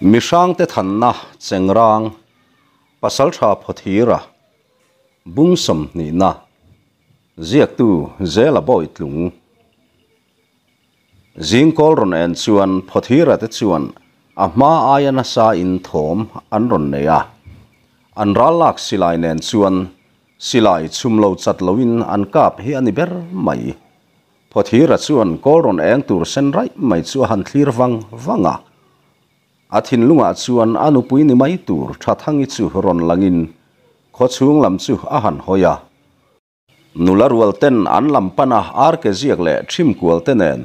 mi te than na rang pasal tha phothira bung som ni na ziak tu zela boy tlung zing kol ron en chuan phothira te chuan a hma ayana sa in thom an ron neya an ralak silai nen chuan silai chumlo lo chat loin an kap hi ani ber mai phothira chuan kol ron eng tur sen rai mai chu han thlir wang wanga a thin lunga chuan anu pui ni mai tur tha thangi chu ron langin kho chung lam chu a han hoya nularual ten an lam pana ar ke ziak le thim kual tenen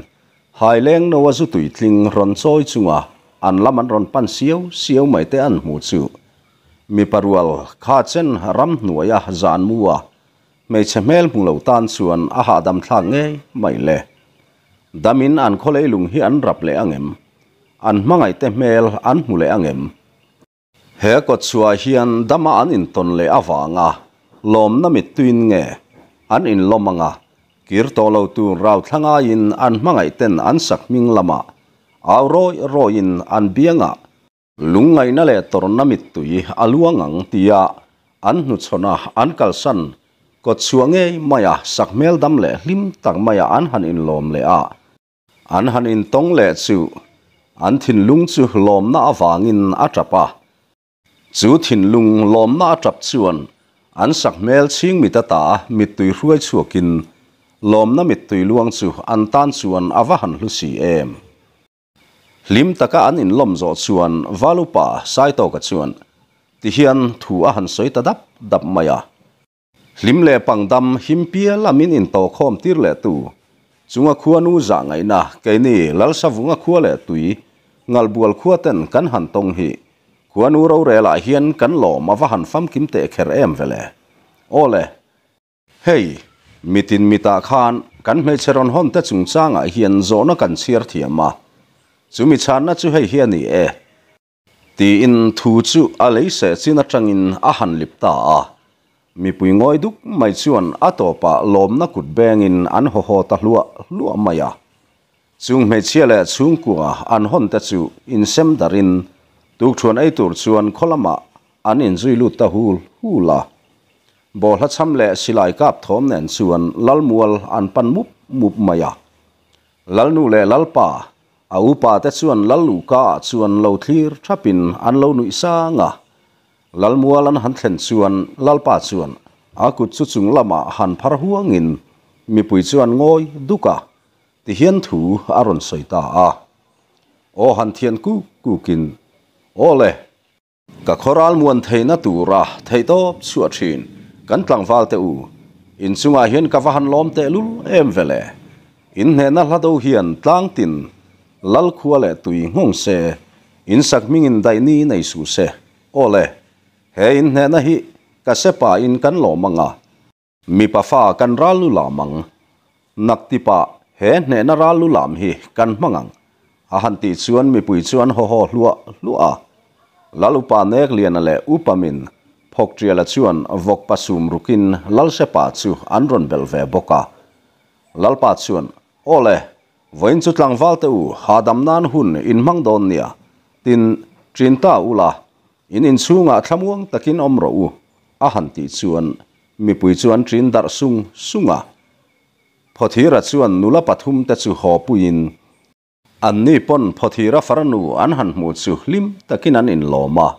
hai leng no wa zu tui tling ron choi chunga an lam an ron pan siêu siêu mai te an mu chu mi parual kha chen ram nuaya zan muwa mei chemel mu lo tan chuan a ha dam thlang nge mai le damin an kholei lung hi an rap le angem an mangai te mel an mule angem he ko chua hian dama an in ton le awanga lom na mi tuin nge an in lomanga kir to lo tu rau thlanga in an ai ten an sak ming lama aw roi roi in an bianga lungai na le tor na mi tui aluangang tia an nu chona an kalsan ko chuange maya sakmel dam le hlim tak maya an han in lom le a an han in tong le chu อันทินลุงจูลมน่าฟางินอาจับปะจูทินลุงลมน่าจับชวนอันสักเมลชิงมิตาตามิตุยรวยชัวกินลมน่ามิตุยลวงจูอันตันชวนอาวหันลุสีเอมลิมตะกะอันอินลมจอดชวนวาลุปะไซโตกัดชวนที่เฮียนถูอาหันสวยตะดับดับมายาลิมเล่ปังดำหิมเปียละมินอินโตคอมติรเลตูจุงอคัวนูจางไงนะไกนี่ลัลสาวุงอคัวเลตุยงาบัวขั้วเต้นกันหันตรงหีขวานูเราเรลาเฮียนกันหล่อมาว่าหันฟัมกิมเตะเครเอมเวลเอโอเล่เฮ้ยมิตินมิตาขานกันไม่เชิญหอนแต่จุงจ้างเฮียนโซนกันเชียร์เทียมมาจูมิชานนะจูให้เฮียนนี่เอ๋ตีอินทูจูอะไรเสียจีนจังอินอาหันลิบตาอ่มีปุยงอยดุกไม่ชวนอัตโตปะลมนักุดเบงอินอันโหโหตะลัวลัวมายาซึ่งเม่เชื่อเลยซึ่งกว่าอันหอนตะจูอินเซมดารินตุกชวนไอตัวชวนโคลมาอันอินซุยลุตตาฮูลฮูละบอกละช้ำเลยสิไลกับทอมเนนชวนลัลมวลอันปันมุบมุบมายาลัลนูเลลัลป้าอูปาแต่ชวนลัลลูกาชวนลาวทีร์ชับินอันลาวนุอิสางะลัลมวลันหันเซนชวนลัลป้าชวนอากุดสุดสุงละมาหันพาร์ฮวงอินมีปุยชวนง่อยดุกา ti hian thu aron ta à ô han thiền ku ku kin o le ka muôn muan na tu ra thei to su thin kan tlang val te u in sunga hian ka va han lom te lul em về vele in hẹn na hlado hian tlang tin lal khua lệ tui ngong se in sak minh in dai ni nei su se ô le he in ne na hi ka se pa in lom lo à mi pa fa kan ra lu lamang nak ti pa he ne na ra lu lam hi kan mangang a han ti chuan mi pui chuan ho ho lua lua lalupa nek lian ale upamin phok tri la chuan vok pa sum rukin lal se pa chu an ron bel ve boka lal pa chuan ole voin chu tlang val te u ha dam nan hun in mang don nia tin trinta ula in in chunga thlamuang takin omro u a han ti chuan mi pui chuan trin dar sung sunga พอทีรัชวนนุลปัทุมแต่สุหอปุยินอันนี้ปนพอทีรัฟรนูอันหันหมูสุลิมตะกินันอินลอมา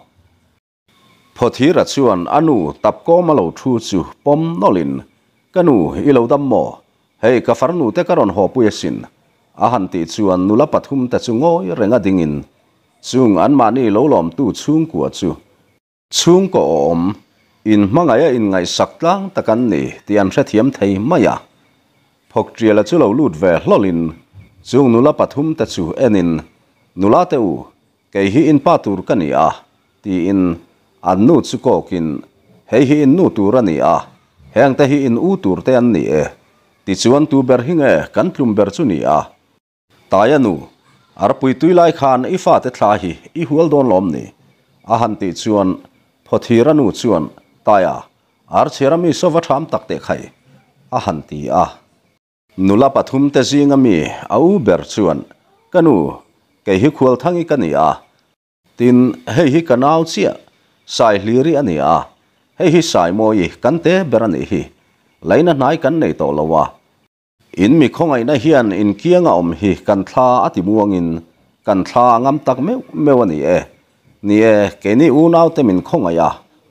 พอทีรัชวนอันุตับก็มาเลวทูสุปมนอลินกันูอิเลวดัมโมเฮกัฟรนูแต่กรนหอปุยสินอาหันติชวนนุลปัทุมแต่สุงอยเรงอดิงินซุงอันมานี่เลวลอมตู้ชุงกัวจูชุงก็อมอินมังไงอินไงสักล้างตะกันนี่ี่อันเสถียมไทยไม่ยา phok tria la chulo lut ve hlolin chung nula pathum ta chu enin nula te u kai hi in patur kani a ti in annu chu ko kin he hi in nu tur ani a heng ta hi in u tur te an ni e ti chuan tu ber hinge kan ni a ta nu ar pui tui lai i fa te tha hi i hul don lom ni a han ti chuan ar cheram i sova tham khai a ah. nula pathum te zinga mi au ber chuan kanu ke hi khual thangi kani a tin hei hi kanau chia sai hliri ani a hei hi sai mo yi kan te berani hi leina nai kan nei to lawa in mi khongai na hian in kianga om hi kan thla ati muangin kan thla ngam tak me mewani e ni e ke ni u nau te min khongai a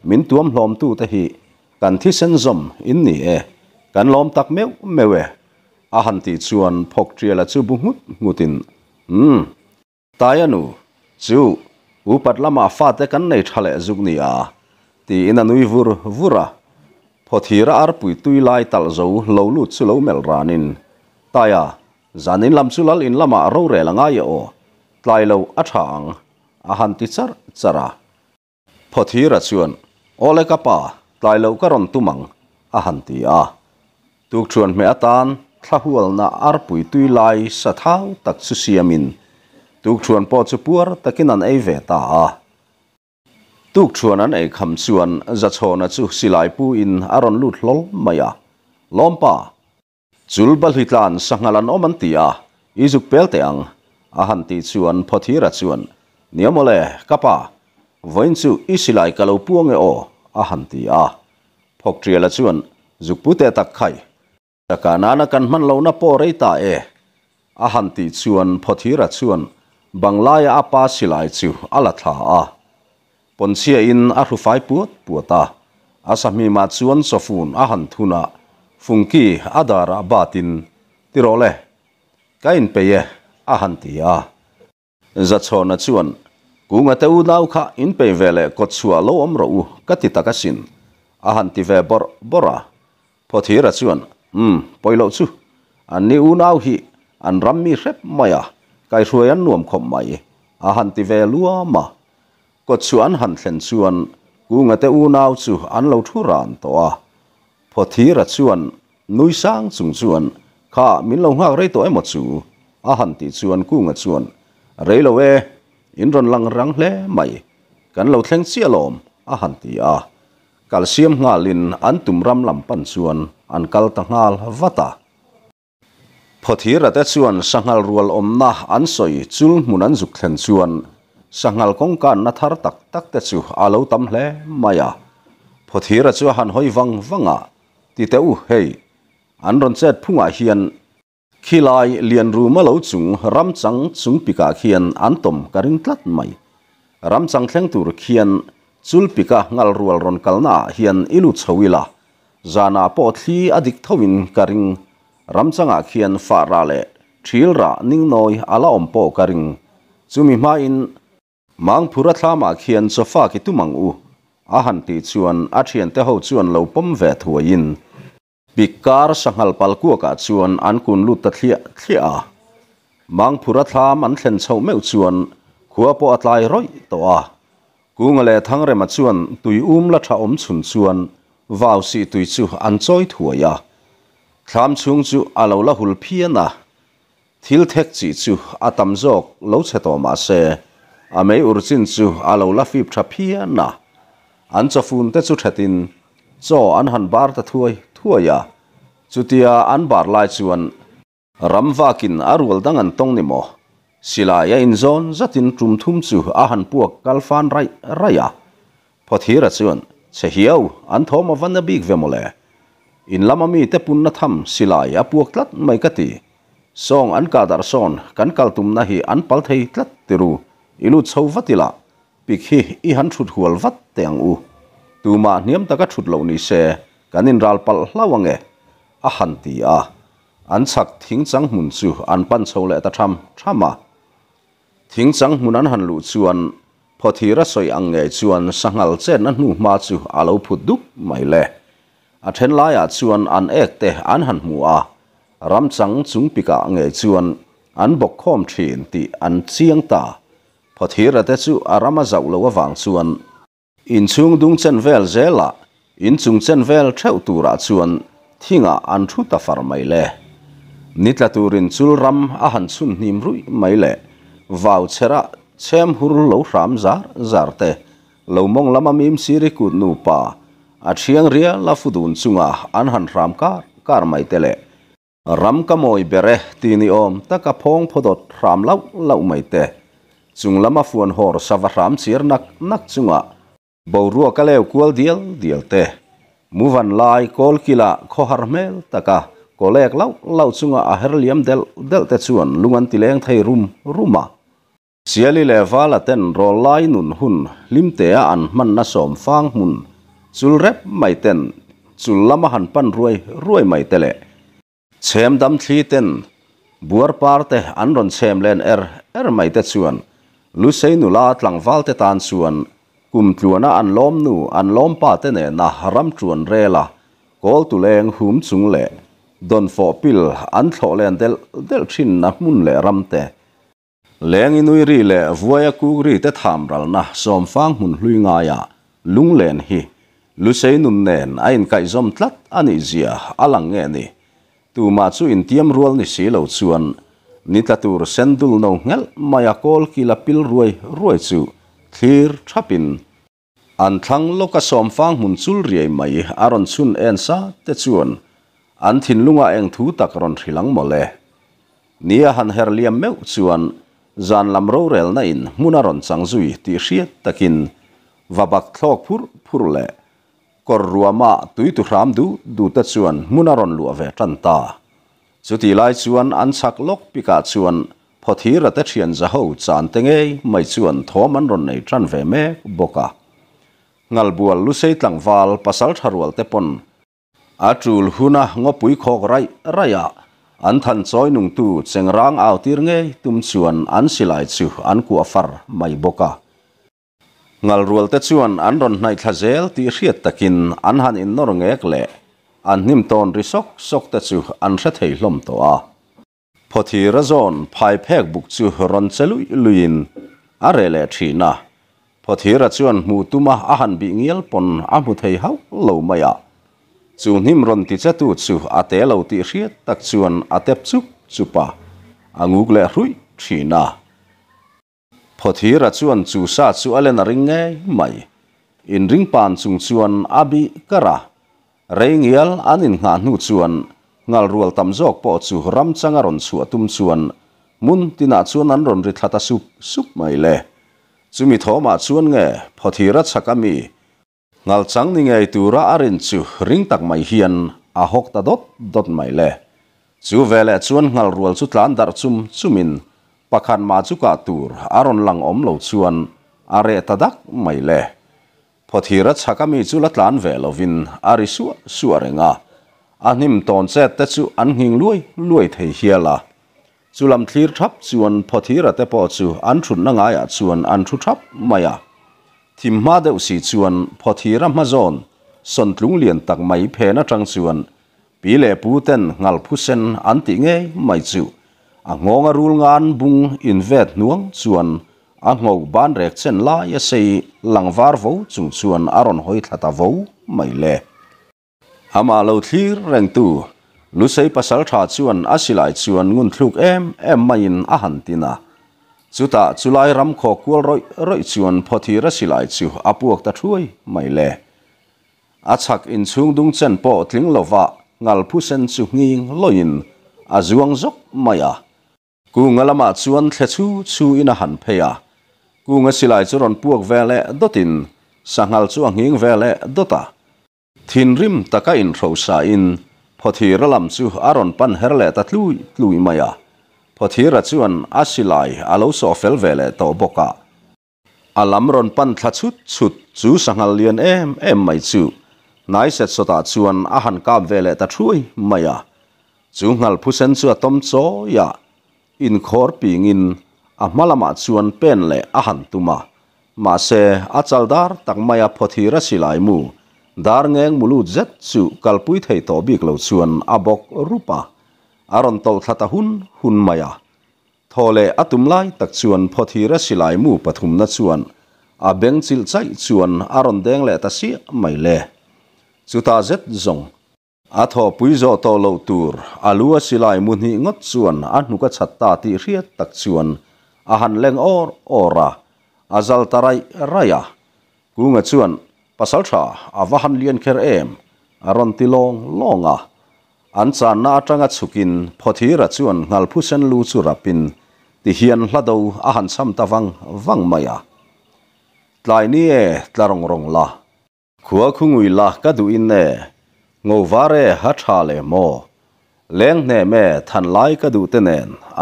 min tuam hlom tu te hi kan thi sen zom in ni e kan lom tak me mewe a han ti chuan phok tria la chu bungut ngutin hm tayanu chu u patlama fa te kan nei thale zuk ni a ti in anui vur vura phothira ar pui tui lai tal zo lo lu chu lo mel ranin taya zanin à, lam chu lal in lama ro re langa ye o tlai lo athang a à han ti char chara à. phothira chuan ole kapa tlai lo karon tumang a han ti a tuk chuan me atan thlahualna arpui tui lai sa thau tak chu siamin tuk chuan po chu puar takin an ei ve ta a tuk chuan an ei kham chuan za chhona chu silai pu in aron lut hlol maya lompa chul bal hi tlan sangalan om an tia izuk pel te ang a han ti chuan phothira chuan niamole kapa voin chu isilai kalo puang e o a han ti a phok triala chuan zukpu te tak khai takana kan man lo na po rei ta e a han ti chuan phothira chuan banglaya apa silai chu ala tha a ponsia in a rufai puat puata asami ma chuan so fun a han thuna funki adara batin tirole kain peye a han ti a za chona chuan kunga te u lau kha in pe vele kot chua lo omro u katitakasin a han ti ve bor bora phothira chuan อืมปล่อยเราซูอันนี้อุณาหิอันรัมมีเร็บมาอะไก่สวยอันนวมขมไม่อาหันติเวลัวมา กดส่วนหันเส้นส่วน กูงัตอุนาสซูอันเราทุรานตัวพอทีรัส่วน นุยสร้างสุงส่วน ข้ามินเราหักไรตัวเอ็มสูอาหันติส่วนกูงัดส่วนไรเราเออินรอนลังรังเล่ไม่ กันเราแทงเสียลมอาหันติอากาลเซียมงาลินอันตุมรำลำปันส่วน an kal ta ngal vata phothi rate chuan sangal rual omna an soi chul mun an zuk thlen chuan sangal kongka na thar tak tak te chu alo tam hle maya phothi ra chu han hoi wang wanga ti te u hei an ron chet phunga hian khilai lian ru ma chung ram chang chung pika khian an tom karing tlat mai ram chang thleng tur khian chul pika ngal rual ron kalna hian ilu chhoila zana po thli adik thoin karing ramchanga khian fa ra le thilra ningnoi ala ompo karing chumi ma in mangphura thlama khian sofa ki tumang u a han ti chuan a thian te ho chuan lo pom ve thuain bikar sangal pal ku ka chuan an kun lu ta thlia thlia mangphura thlam an thlen chho meu chuan khua po atlai roi to a kung le thang re ma chuan tui um la tha om chun chuan vào sĩ tùy chu ăn chói thua ya tham chung chu à alo la hul phiana thil thek chi chu à atam jok lo che to ma se ame à urchin chu alo la phip tha phiana an cho phun te chu thatin cho an han bar ta thuai thua ya chutia ăn bar lai chuan ramwakin arul dang an tong ni mo silaya in zon zatin tum thum chu a buộc puak kalfan rai raya phothira chuan se hiau an thom a van na bik ve mole in lama mi te pun na tham silai a puak tlat mai ka ti song an ka dar son kan kal tum na hi an pal thei tlat tiru ilu chho vatila pik hi i han thut hual vat te u tu ma niam taka thut lo ni se kanin ral pal hlawange a han ti a an sak thing chang mun chu an pan chho le ta tham thama thing chang mun an han lu chu พอทีรัสอยอังเงยชวนสังหลเจนนั้นหนูมาจูอาลูพุดดุไม่เละอาเทนลายอาชวนอันเอกเตอันหันมัวรำสังจุงปิกาเงยชวนอันบกคอมทีนตีอันเชียงตาพอทีรัตจูอารามาจักลววังชวนอินชุงดุงเจนเวลเจละอินชุงเจนเวลเท่าตัวราชวนที่งาอันชุตาฟาร์ไม่เละนิตละตูรินจุลรำอาหันชุนนิมรุยไม่เละวาวเชระ xem hur lo ram zar zar te lo mong lama mim siri kut nu pa a à thiang ria la fudun chunga an à, han ram kar kar mai tele ram ka moi bere ti ni om ta ka phong phodot ram lâu lâu mai te chung lama fuan hor sava ram sier nak nak chunga à. bầu rua cái lew kual dial dial te muvan lai kol kila kho har mel taka kolek lau lâu chunga a her liam del del te chuan lungan tileng thai rum ruma เสียลิเลวาละเต้นรอลายนุนหุ่นลิมเตะอันมันนะสมฟางหุ u นสุลเร็บไม่เต้นสุลละมหันปันรวยรวยไม่เตะเชมดำทีเต้นบัวปารเตอันรนเชมเลนเอร์เอร์ไม่เตะวนลุเซนุลาตลังวาลเตตานสวนกุมจวนอันล้อมนูอันล้อมปาเตเนนะรำจวนเรลาโกลตุแรงหุมสุงเลดอนฟอปิลอันโเลนเดลเดลชินนมุนเลรเต leng inui ri le vuaya ku ri te tham ral na som fang hun hlui nga ya lung len hi lu sei nun nen a in kai zom tlat ani zia alang nge ni tu ma chu in tiam rual ni si lo chuan ni tatur sendul no ngel maya kol ki la pil ruai ruai chu thlir thapin an thang loka som fang hun chul ri mai aron chun en sa te chuan an thin lunga eng thu tak ron thilang mole nia han her liam meu chuan zan lam ro rel na in munaron sang zui ti shia takin vabak thok pur pur le kor ruama tui tu ram du du ta chuan munaron lu ave tan ta chuti lai chuan an chak lok pika chuan phothir ta chian za ho chan te nge mai chuan thom an ron nei tran ve me boka ngal bual lu sei tlang wal pasal tharwal te pon a chul huna ngopui khok rai raya an than soi nung tu chengrang ao tir nghe tum chuan an silai chu an ku afar mai boka ngal rual te chuan an ron hnai thlazel ti hriat takin an han in nor ngek le an hnim ton ri sok sok te chu an hre thei hlom to a phothi razon phai phek buk chu ron chelui luin are le na phothi ra chuan mu tuma a han bi ngiel pon a mu thei hau lo maya จูนิมรอนติจะตูดสูอาเตลเอาติเชียตักส่นอัตเตปสุสุปาอังูเล่รุ่ยชีนาพอทีรัชวนจูซาสูอเลนริงเงยไม่อินริงปานจุงชวนอาบิกระเริงเยลอันอินหานุจวนงัลรัวตมจอกปอดสูรัมจังอรอนสัวตุมจวนมุนตินาจวนนันรอนริทัตสุปสุปไม่เล่จุมิทอมาจวนเงพอทีรัชกามี ngal chang ni ngai tu ra arin chu ring tak mai hian a hok ta dot dot mai le chu vele chuan ngal rual chu tlan dar chum chumin pakhan ma chu ka tur aron lang om lo chuan are tadak mai le phothira chakami chu latlan velovin ari su suarenga anim ton che te chu an hing luai luai thei hiala chu lam thlir thap chuan phothira te po chu an thun na nga ya chuan an thu thap maya ทิมมาเดวสีชวนพอทีรัมมาจอนสนลุงเลียนตักไม้เพนะจังชวนปีเลปูเตนงัลพุเซนอันติเงยไม่จูอ่างงรูลงานบุงอินเวดนวงชวนอ่างงบ้านเรกเซนลายเสยลังวาร์วูจุงชวนอารอนหอยทัตาวูไม่เล่อามาเลวทีเร่งตูลุใส่ภาษาชาชวนอาศิลายชวนงุนทุกเอ็มเอ็มไม่ยินอาหันตินาจุตาจุไลรำขอกัวร้อยร้อยชวนพอทีรัสิไลจิวอปวกตะช่วยไม่เละอาชักอินชุงดุงเซนปอทิ้งลวะงัลผู้เซนสุงิงลอยน์อาจวงจกไม่อะกูงละมาชวนเทชูชูอินหันเพยะกูงสิไลจรอนพวกเวเลดตินสังหลชวงหิงเวเลดตาทินริมตะกอินโรสาอินพอทีระลำจูอารอนปันเฮรเลตะลุยลุยไม่อะพอทีระจวนอาศิลายอาลูโซเฟลเวเลตอบกะอาลัมรอนปันทัชุดชุดจูสังหเลียนเอ็มเอ็มไม่จูนายเสร็จสตาจวนอาหันกาบเวเลตช่วยไม่อะจูงัลผู้เซนสัวตมโซยะอินคอร์ปิงินอามาลมาจวนเป็นเลอาหันตุมามาเซอาจัลดาร์ตักไม่พอทีระศิลายมูดาร์เงงมุลูเจ็ดจูกัลปุยไทยตอบิกเหล่าจวนอาบกรูปะ aron tol thata hun hun maya thole atum lai tak chuan phothi ra silai mu pathum na chuan a beng chil chai chuan aron deng le ta si mai le chuta zet zong a tho pui zo to lo tur alua silai mu ni ngot chuan a nu ka chatta ti riat tak chuan a han leng or ora azal tarai raya ku nga chuan pasal tha a wahan lian kher em aron tilong longa long an cha na atanga chukin phothi ra chuan ngal maya tlai e tlarong rong la khuwa khungui la e. mo leng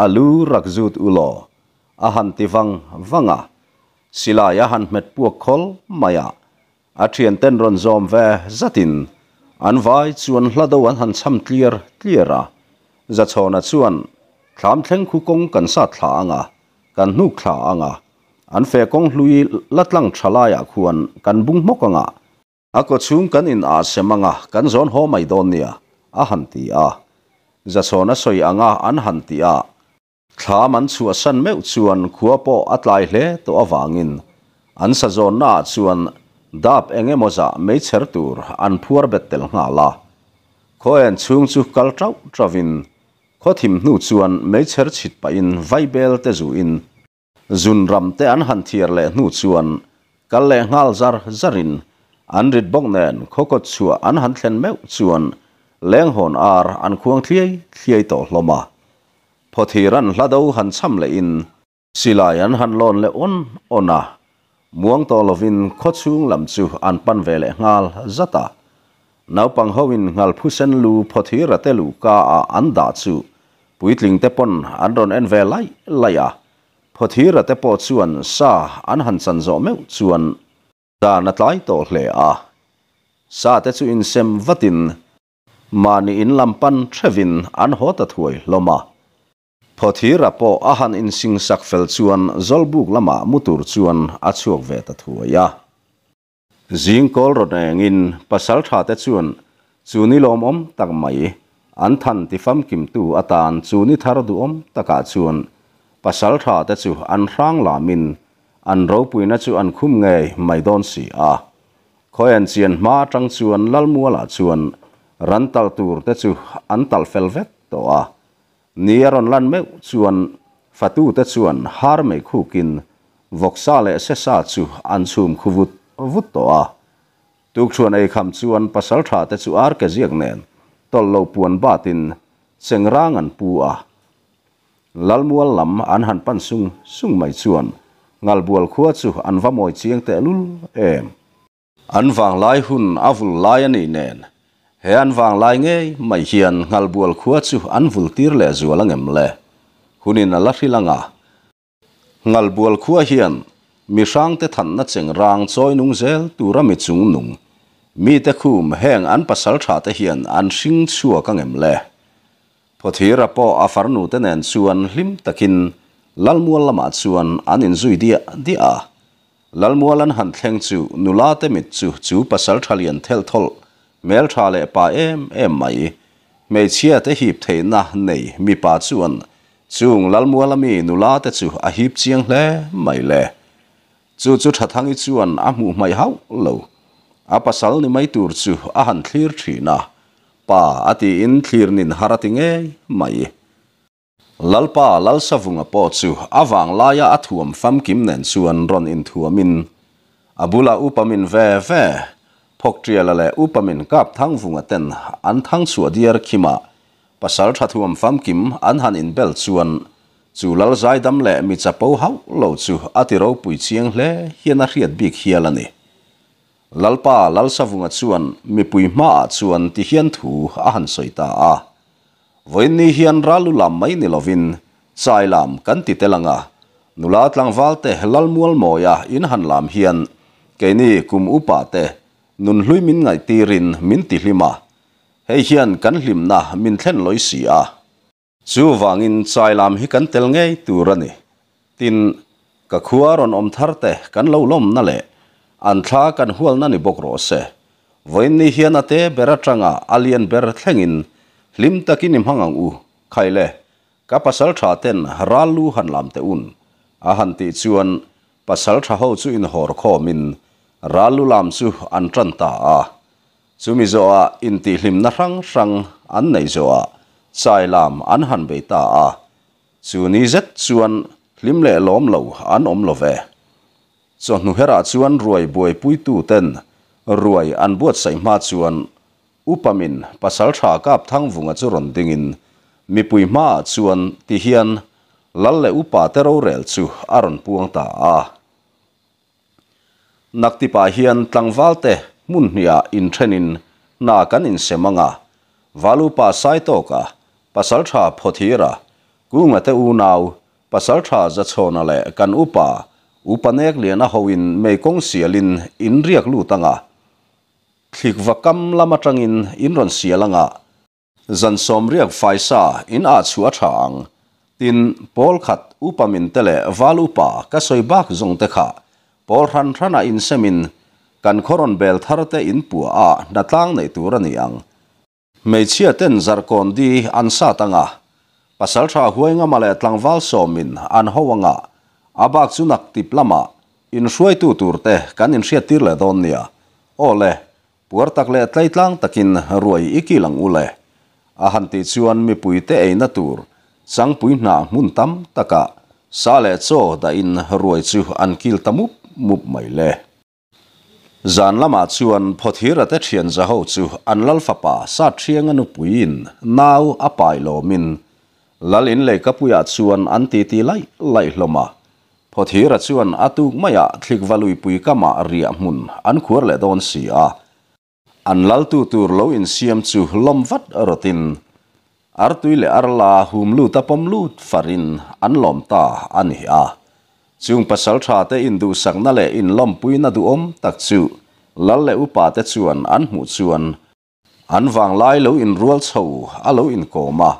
alu sila maya zatin an vai chuan hla do an han cham clear clear a za chhawna chuan thlam thleng khu kong kan sa thla anga kan hnu thla anga an fe kong hlui latlang thalaya khuan kan bung mok anga a ko chung kan in a semanga kan zon ho mai don nia a han ti a za chhawna soi anga an han ti a thlam man chu san meu chuan khuapo atlai hle to awangin an sa zon na chuan đáp dap enge moza me cher tur an phuar betel nga la có anh chung chu trâu trau vin, có thím nu chuan mấy cher chit pa in vai bel te zu in zun ram te an han thier le nu chuan kal le ngal zar zarin an rit bong nen kho ko chua an han thlen meu chuan leng hon ar an khuang thliai thliai to hloma pho thiran hlado han cham le in silai an han lon le on ona muang to lovin khot chung lam chu an pan ve le ngal zata nau pang hoin ngal phusen lu phothi ra lu ka a an da chu puitling te pon an ron en ve lai lai a phothi ra po chuan sa an han san zo meu chuan da na tlai to hle a sa te chu in sem vatin mani in lampan trevin an hota thuai loma phothi rapo ahan in sing sak fel chuan zolbuk lama mutur chuan a chuak ve ta thuaya zing kol ro in pasal tha te chuan chu lom om tak mai an than ti fam kim tu atan chu ni thar du om taka chuan pasal tha te chu an rang lamin an ro puina chu an khum nge mai don si a khoyan chian ma tang chuan lal mua la chuan rantal tur te chu an tal fel vet to a นี่ยรอนลันเมส่วนฟาตูแต่ส่วนฮาร์เมคูกินวกซาเลเซซาสูอันซูมคูวุตวุตโตะตุกส่วนไอคำส่วนปัสสาวะแต่สุอาร์กเจียกเนนตลอดปวนบาตินเซงร่างอันปูอะลัลมัวลำอันหันปันซุงซุงไม่ส่วนงาบัวขวดสูอันว่ามวยเชียงแต่ลุลเอมอันฟังไลหุนอาฟุลไลนี่เนน he an vang lai nghe mai hian ngal bual khua chu an vul tir le zua la ngem le hun in la langa ngal bual khua hian mi sang te than na cheng rang choi nung zel tu ra mi chung nung mi te khum heng an pasal tha te hian an sing chua ka ngem le pothira po a far nu te nen chuan hlim takin lal mual lama chuan an in zui dia dia lal mual an han thleng chu nula te mit chu chu pasal thalian thel thol thal mel tha le pa em em mai me chia te hip the na nei mi pa chuan chung lal muala mi nu la te chu a hip chiang hle mai le chu chu tha thangi chuan a mu mai hau lo a pasal ni mai tur chu a han thlir thina pa ati in thlir nin harating e mai lalpa lal savunga po chu awang laya athuam fam kim nen chuan ron in thuamin abula upamin ve ve phok trial le upamin kap thang vunga ten an thang chua diar khima pasal thathuam fam kim an han in bel chuan chu lal zai dam le mi chapo hau lo chu atiro pui chiang hle hiana riat bik hialani lalpa lal savunga chuan mi pui ma chuan ti hian thu a han soita a voin ni hian ralu lam mai ni lovin chai lam kan ti telanga nulat lang valte helal mual moya in han lam hian keini kum upa te nun hlui min ngai ti rin min ti hlima hei hian kan hlim na min thlen loi si a chu wangin chai lam hi kan tel ngei tur ani tin ka khuaron om thar te kan lo lom na le an tha kan hual na ni bok ro se voin ni hian ate bera tanga alien ber thlengin hlim takin im hangang u khaile ka pasal tha ten ralu han lam te un a han ti chuan pasal tha ho chu in hor kho min ralu lam su an tran ta a chumi zo a in ti hlim na rang rang an nei zo a sai lam an han be ta a chu ni zet chuan hlim le lom lo an om lo ve so nu hera chuan ruai buai pui tu ten ruai an buat sai ma chuan upamin pasal tha kap thang vunga chu ron dingin mi pui ma chuan ti hian le upa tero rel chu aron puang ta a naktipa hian tlangwalte munhnia in threnin na kan in semanga walupa saito ka pasal tha phothira ku ngate u nau pasal tha ja chhona le kan upa upanek le na howin mekong sialin in riak lu tanga thik vakam lama tangin in ron sialanga zan som riak faisa in a chuwa thang tin pol khat upamin tele walupa ka soibak zongte kha Paul ran ran in semin kan khoron bel thar in pu a na tlang nei tur ani ang mei chia ten zar kon di an sa tanga pasal tha huenga male tlang wal so min an howanga abak chunak tip lama in shuai tu tur te kan in sia tir le don nia ole puar tak le tlai tlang takin ruai ikilang ule a han ti chuan mi puite te ei na tur sang puina muntam mun tam taka sa le cho da in ruai chu an kil tamup มุบไม่เล่จานละมาชวนพอทีระเทียนจะหูจูอันลัลฟปาสาเชียงนุปุยินนาวอปายโลมินลลินเลยกับปุยชวนอันตีตีไลไลลมาพอทีระชวนอตุกไม่ยาคลิกวาลุยปุยกามาเรียมุนอันควรเลดอนสีอาอันลัลตูตูโลอินเซียมจูลมวัดรตินอาร์ตุยเลอาร์ลาหุมลูตาปมลูดฟารินอันลอมตาอันฮิอา chung pasal tha te in du sang na le in lom pui na du om tak chu lal le upa te chuan an mu chuan an wang lai lo in rual chho a lo in koma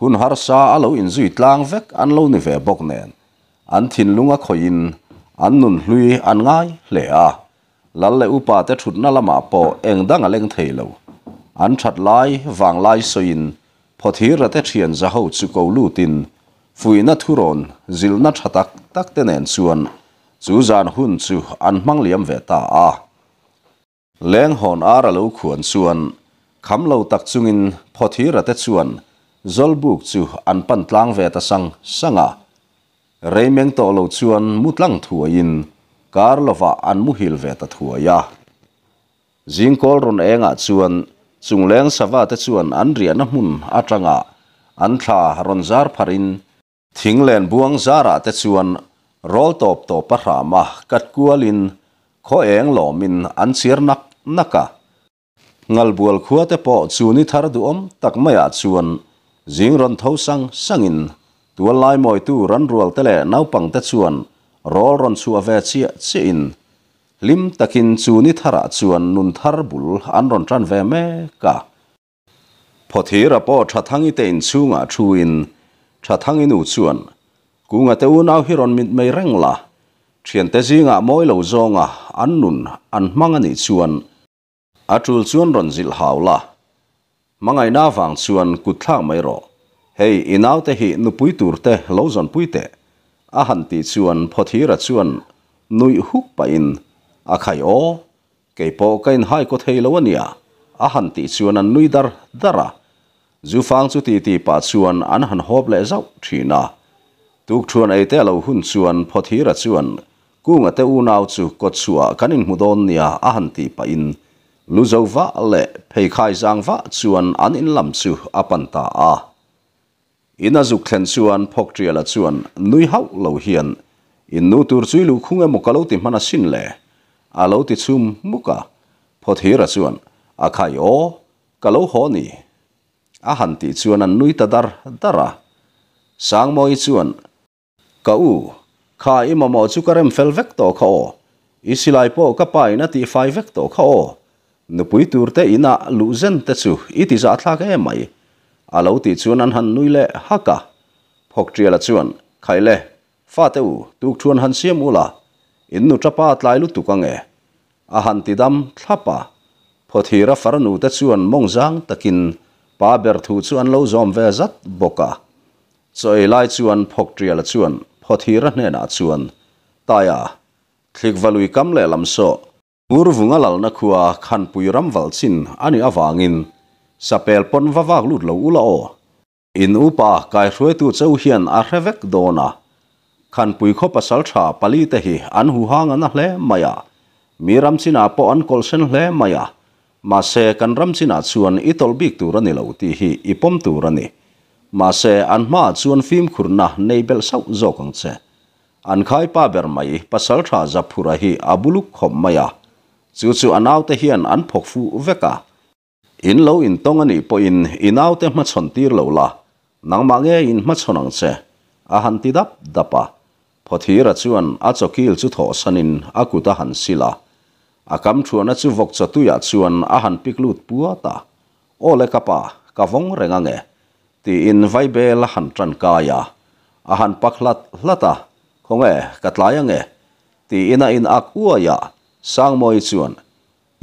hun har sa a lo in zui tlang vek an lo ni ve bok nen an thin lunga khoin an nun hlui an ngai hle a lal le upa te thut na lama po eng dang a leng thei lo an that lai wang lai so in ra te thian za ho chu ko lu tin fui na thuron zil na thatak tak tenen chuan chu zan hun chu an mang liêm về ta hồn á a leng hon ara lo khuan chung in, lo tak ra phothi rate chuan zolbuk chu an pan tlang về ta sang sanga reimeng to lo chuan mutlang thuain karlova an muhil về ta thuaya zingkol ron enga chuan chungleng sawa te chuan an rian a hmun atanga an tha ronzar pharin thinglen buang zara te chuan roll top to parama kat kualin kho eng lomin an sir nak naka ngal bual khua te po chu ni thar du om tak maya chuan jing ron tho sang sangin tu lai moi tu ran rual te le nau pang te chuan roll ron chu ave chi chi in lim takin chu ni thara chuan nun thar bul an ron tran ve me ka phothira po thathangi te in chunga chu in chathangin uchuan kunga te unau hiron mit mei rengla chien te zinga moilo zonga annun an mangani chuan atul chuan ron zil haula mangai na wang chuan kutla mai ro hei inau te hi nu puitur te lozon puite a hanti chuan phothira chuan nui huk pa in a khai o kei po kain hai ko theilawania a hanti chuan an nui dar dara zu fang chu ti ti pa chuan an han hop le zau thina tuk thuan ei te lo hun chuan phothi ra chuan kunga te u nau chu kot chua kanin mudon nia a han ti pa in lu zo va le phei khai zang va chuan an in lam chu apan ta a ina zu khlen chuan phok triala chuan nui hau lâu hiền in nu tur chui lu khunga mokalo ti mana sin le alo ti chum muka phothi ra chuan akhai o kalo ho ni a han ti chuan an nuita dar dara sáng mai chuan ka u kha i mamo chu karem fel vek to kha o i silai po ka pai na ti fai vek to kha o nupui tur te ina lu zen te chu ít ti za thlak e mai alo ti chuan an han nui le haka phok triala chuan khaile fa te u tuk chuan han siam la, in nu trapa tlai lu tukange a han ti dam thlapa phothira faranu te chuan mongzang takin Barber thu zu an lo zom ve zat boka. So e lai zu an pok tri ala zu an, pot hi ra nena zu an. Ta ya, klik valu i kam le lam so. Ur vung alal na kua khan pui ram val cin ani a vangin. Sa pel pon va vang lut lau ula o. In upa kai rue tu zau hien a revek dona. Khan pui ko pasal cha pali te hi an hu hanga na le maya. Miram cina po an kol sen le maya. Maya. มาเซกันรำสินาชวนอิตอลบิกตูรันนิลาวตีฮีอิปอมตูรันนิมาเซอันมาชวนฟิล์มขุนนะในเบลเซาจอกังเซอันขายป้าเบอร์ไม่ปัสสาวะจับผู้ระฮีอับุลุกขมมายาจู่จู่อันเอาเทียนอันพกฟูเวกาอินเลวอินตองอันนี้ปอินอินเอาเตมัดชนตีเลวละนังมังเออินมัดชนังเซอาหันติดับดับปะพอทีระชวนอาจกิลจุดหอสนินอากุตาหันศิลา akam chuan a chu vok chatuya chuan a han piklut puata ole kapa kavong renga nge ti in vai bel han tran kaya a han paklat lata khonge katlaya nge ti ina in ak ya sang moi chuan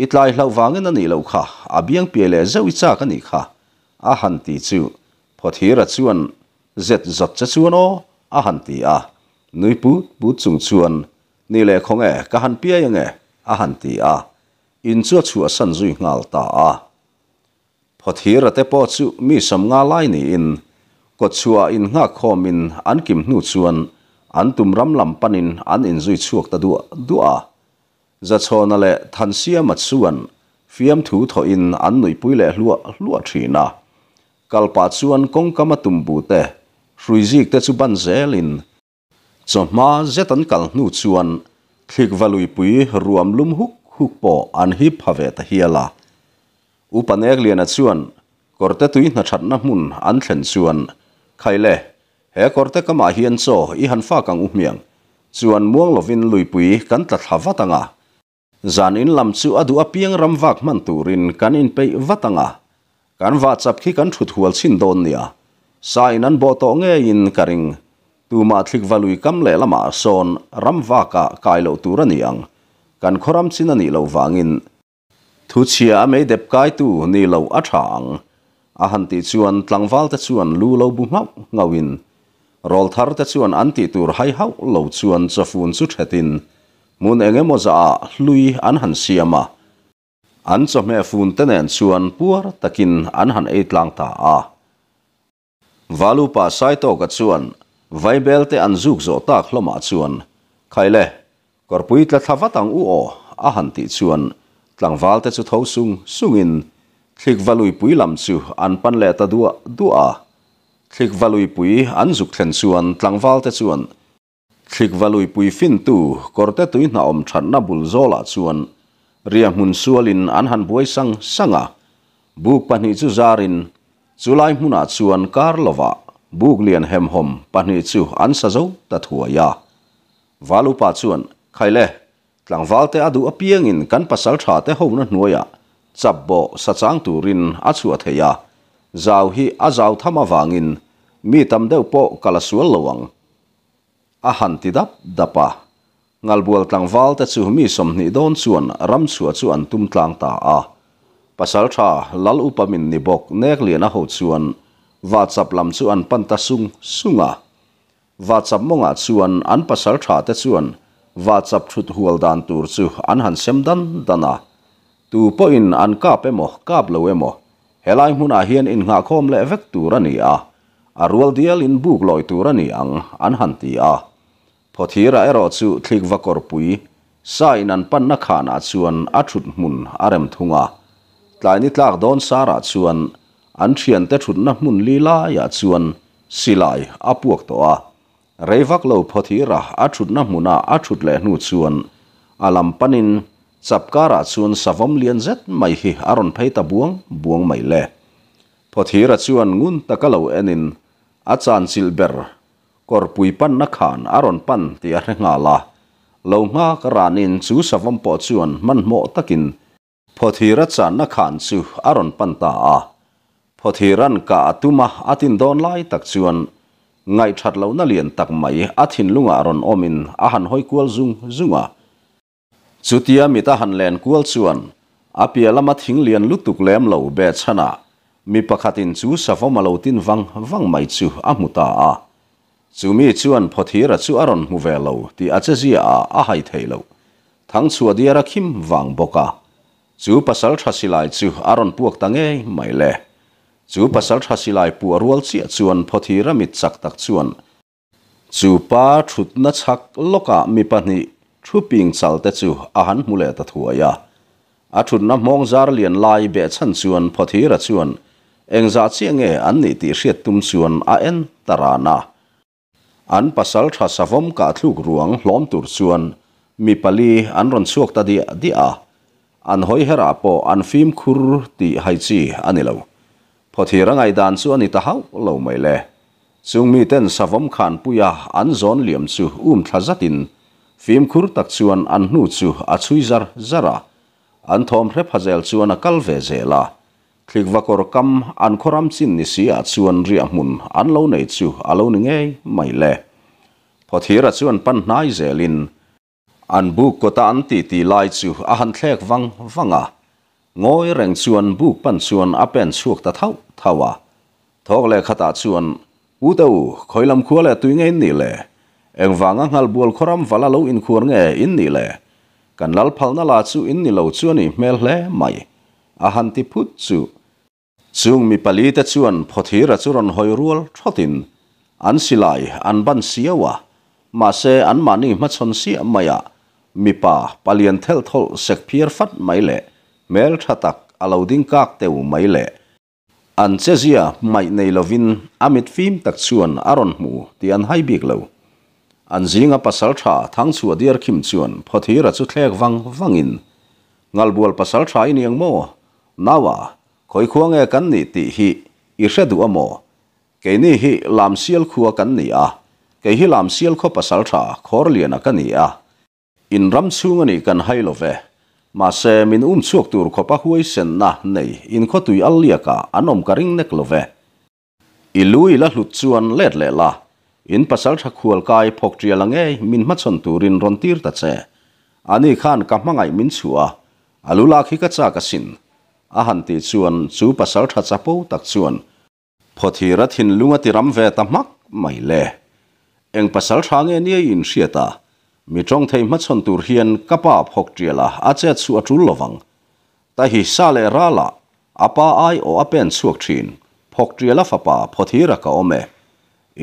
itlai hlau wangin ani lo kha a biang pele zoi cha ka ni kha a han ti chu phothira chuan zet zot cha chuan o a han ti a nui pu bu chung chuan ni le khonge ka han pia yange a han ti a in chu chu a san zui ngal ta a phothir te po chu mi sam nga lai ni in ko chua in nga khomin an kim hnu chuan an tum ram lam panin an in zui chuak ta du du a za chona le than sia ma chuan fiam thu tho in an nui pui le hlua hlua thina kalpa chuan kong kama tum bu te hruizik te chu ban zelin choma zetan kal hnu chuan คึกวลุยปุยรวมลุมฮุกฮุกปออันฮิพาเวตเฮียลาอุปนเนกเลียนะชวนกอร์เตตุยนะชัดนะมุนอันเซนชวนไคเลเฮกอร์เตกมาเฮียนโซอีหันฟากังอุเมียงชวนมวงลวินลุยปุยกันตะทาวตังาจานินลชูอดอปียงรวากมันตูรินกันินปวตังาการวาจับขีกันุดหัวชินโดนเนียสายนันบอ tu ma thlik valui kam le lama son ram va ka kai lo tur ani ang kan khoram chin ani lo wangin thu chia me dep kai tu ni lo athang a han ti chuan tlangwal te chuan lu lo bu ngau ngawin rol thar te chuan an ti tur hai hau lo chuan chafun chu thetin mun enge mo za lui an han siama an cho me fun tenen chuan puar takin an han e tlang ta a valu pa sai to ka chuan vai bel te an zuk zo tak hloma chuan khaile korpui tla thawa tang u o a han ti chuan tlangwal te chu tho sung sungin thlik valui pui lam chu an pan le ta dua dua thlik valui pui an zuk thlen chuan tlangwal te chuan thlik valui pui fin tu korte tui na om than na bul zola chuan ria mun sualin an han buai sang sanga buk pani chu zarin chulai hmuna chuan kar lova บุกเลียนแฮมหอมปันนิจูอันซาโจตัดหัวยาวาลูปาชวนใครเล่หลังวาลเตอดูอเพียงอินกันภาสาชาเตหูนันหัวยาจับโบสัจังตูรินอาชัวเทียจาวฮีอาจาวธรรมวังอินมีตำเดวโปกลสวลลวังอาหันติดับดับปะงลบวลตังวาลเต่สูมีสมนิดอนส่วนรำสวดส่วนตุมตลางตาอาภาษาชาลลอุปมินนิบกเนกเลียนหูส่วน WhatsApp lam zu an Pantasung Sunga. WhatsApp Monga zu an anpassal Charte zu an. WhatsApp tut Hualdan tur zu an han Semdan dana. Tu poin an kapemo kablo emo. Helai muna hien in nga komle efekturani a. Arwal dial in bugloi turani ang an hanti a. Potira ero zu klik vakorpui. Sa inan panna kana zu an atut mun arem tunga. Tlainit lag don sara zu an an thian te thut na hmun li la ya chuan silai apuak to a reivak lo phothi ra a thut na hmuna a thut le hnu chuan alam panin chapkara chuan savam lian zet mai hi aron phei ta buang buang mai le phothi ra chuan ngun takalo enin a chan silber kor pui pan na khan aron pan ti a renga la lo nga karanin chu savam po chuan man mo takin phothi ra chan na khan chu aron pan ta a พอทีรันกะตุมาอาทินดอนไล่ตักชวนไงชัดเหล่านั่นเลียนตักไหมอาทินลุงอรอนอมินอาหันห้อยกวลซุงซุงอ่ะสุดที่มิตาหันแลนกวลชวนอาเปียละมาทิ้งเลียนลุตุกแหลมเหล่าเบชนะมีประคตินจูสาวมาเหล่าตินวังวังไม่จูอามุตาอ่ะจูมีชวนพอทีรัจูอรอนมูเวเหล่าที่อาจจะเสียอาหายเทเหล่าทั้งชัวดีรักหิมวังบกะจูภาษาทศิลายจูอรอนพวกตั้งเอ้ไม่เล่ zu pasal hasilai pu arwal chi achuan phothi rami chak tak chuan chu pa thutna chak loka mi pani thuping chal te chu ahan mule ta thuaya a thutna mong zar lian lai be chan chuan phothi ra chuan engza chenge an ni ti riat tum chuan a en tarana an pasal tha savom ka thluk ruang hlom tur chuan mi pali an ron chuak ta er di di a an hoi hera po an fim khur ti hai chi anilaw Potthir a ngai dan su an ita hau lau mai le. Tsung mi ten savom khan puya an zon liam su um thazatin. Fim kur tak suan an nu su a chui zar zara. An thom rep hazel suan a kalve ze la. Klik vakor kam an koram chin ni si a suan ria mun an lau nei su a lau ngay mai le. Potthir a suan pan nai ze lin. An buk kota anti ti lai su a han thek vang vanga. ngồi rèn xuân buộc pan xuân apen suộc ta thâu thâu à thóc lệ khát tát xuân u tàu khói làm khua lệ tuy ngay nỉ lệ em vàng ngang hal buồn khoram và la lâu in khuôn nghe in nỉ lệ cần lal phal na la chu in nỉ lâu chuan i mel lệ mày a han ti phut chu chung mi pali te chuan phothi ra churon hoi rual thotin an silai an ban siawa ma se an mani ma chon si maya mi pa palian thel thol sek phiar fat mai lệ mel tha tak alo ding kak te u mai le an che zia mai nei lovin amit phim tak chuan aron mu ti an hai bik lo an zinga pasal tha thang chu dir khim chuan phothira chu thlek wang wangin ngal bual pasal tha in yang mo nawa khoi khuang e kan ni ti hi i hredu amo ke ni hi lam sial khua kan ni a ke hi lam sial kho pasal tha khor lian a kan ni a in ram chung ani kan hai lo ve Mase min um chuak tur khopa huai sen na nei in kho tui aliaka anom karing nek love. Ilui la hlut chuan let le la. In pasal tha khual kai phok tria min ma turin ron tir ta che. Ani khan ka mangai min chua. Alula khi ka cha ka sin. A han ti chuan chu pasal tha po tak chuan. Phothira hin lunga tiram ve ta mak mai le. Eng pasal tha nge in hriata. mi chong thai ma chon tur hian ka pa phok tria la a che chu atul lawang ta hi sa le ra la apa ai o apen suak thin phok tria la fa pa phothira ka ome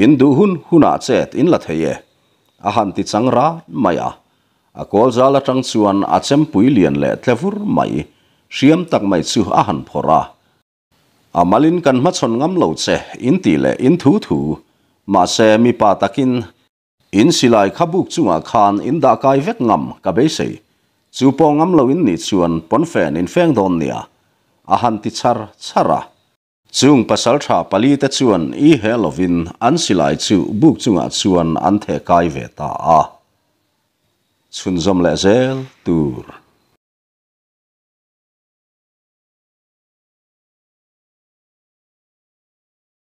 Indu hun huna chet in la theye a han ti chang ra maya a kol za la chang chuan a chem pui lian le thlevur mai siam tak mai chu a han phora a malin kan ma chon ngam lo che in ti le in thu thu ma se mi pa takin in silai khabuk chunga khan in da kai vek ngam ka be sei chu po ngam lo in ni chuan pon fen in feng don nia a han ti char chara chung pasal tha pali te chuan e helovin an silai chu buk chunga chuan an the kai ve ta a chun zom le zel tur